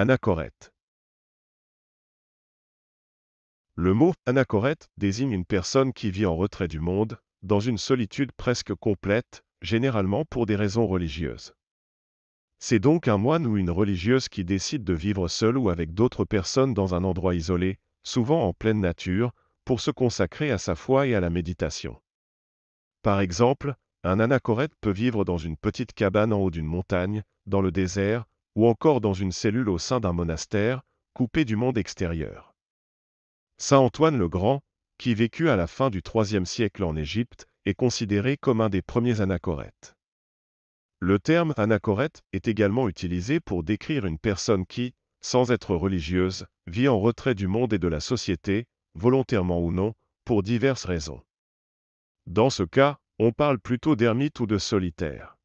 Anachorète. Le mot anachorète désigne une personne qui vit en retrait du monde, dans une solitude presque complète, généralement pour des raisons religieuses. C'est donc un moine ou une religieuse qui décide de vivre seul ou avec d'autres personnes dans un endroit isolé, souvent en pleine nature, pour se consacrer à sa foi et à la méditation. Par exemple, un anachorète peut vivre dans une petite cabane en haut d'une montagne, dans le désert, ou encore dans une cellule au sein d'un monastère, coupé du monde extérieur. Saint Antoine le Grand, qui vécut à la fin du IIIe siècle en Égypte, est considéré comme un des premiers anachorètes. Le terme anachorète est également utilisé pour décrire une personne qui, sans être religieuse, vit en retrait du monde et de la société, volontairement ou non, pour diverses raisons. Dans ce cas, on parle plutôt d'ermite ou de solitaire.